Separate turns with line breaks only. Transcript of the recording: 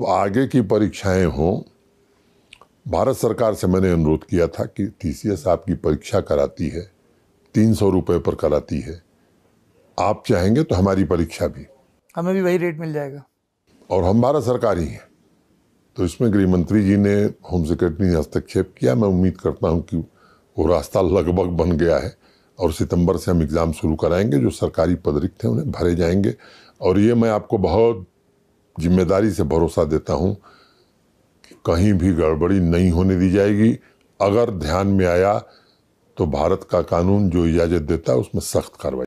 तो आगे की परीक्षाएं हों भारत सरकार से मैंने अनुरोध किया था कि टी सी एस आपकी परीक्षा कराती है तीन सौ रुपये पर कराती है आप चाहेंगे तो हमारी परीक्षा भी
हमें भी वही रेट मिल जाएगा
और हम भारत सरकार ही हैं तो इसमें गृह मंत्री जी ने होम सेक्रेटरी ने हस्तक्षेप किया मैं उम्मीद करता हूँ कि वो रास्ता लगभग बन गया है और सितंबर से हम एग्ज़ाम शुरू कराएंगे जो सरकारी पद रिक्त हैं उन्हें भरे जाएंगे और ये मैं आपको बहुत जिम्मेदारी से भरोसा देता हूँ कि कहीं भी गड़बड़ी नहीं होने दी जाएगी अगर ध्यान में आया तो भारत का कानून जो इजाज़त देता है उसमें सख्त कार्रवाई